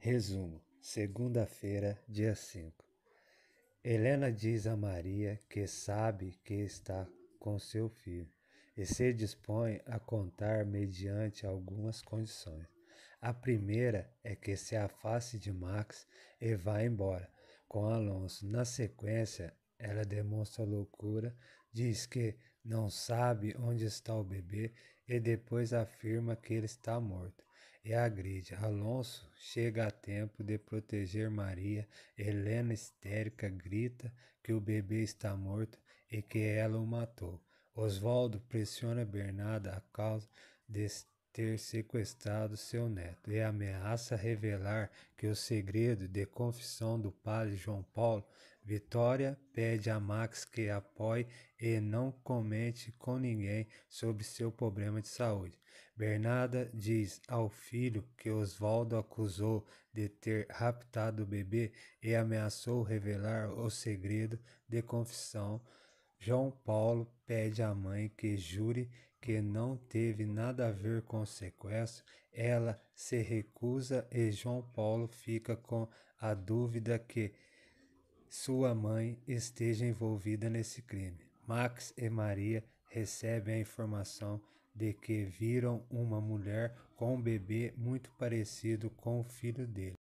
Resumo: segunda-feira, dia 5. Helena diz a Maria que sabe que está com seu filho e se dispõe a contar mediante algumas condições. A primeira é que se afaste de Max e vá embora com Alonso. Na sequência, ela demonstra loucura, diz que não sabe onde está o bebê e depois afirma que ele está morto e é agride. Alonso chega a tempo de proteger Maria. Helena histérica grita que o bebê está morto e que ela o matou. Oswaldo pressiona Bernarda a causa desse ter sequestrado seu neto e ameaça revelar que o segredo de confissão do padre João Paulo, Vitória pede a Max que apoie e não comente com ninguém sobre seu problema de saúde. Bernarda diz ao filho que Oswaldo acusou de ter raptado o bebê e ameaçou revelar o segredo de confissão João Paulo pede à mãe que jure que não teve nada a ver com o sequestro. Ela se recusa e João Paulo fica com a dúvida que sua mãe esteja envolvida nesse crime. Max e Maria recebem a informação de que viram uma mulher com um bebê muito parecido com o filho dele.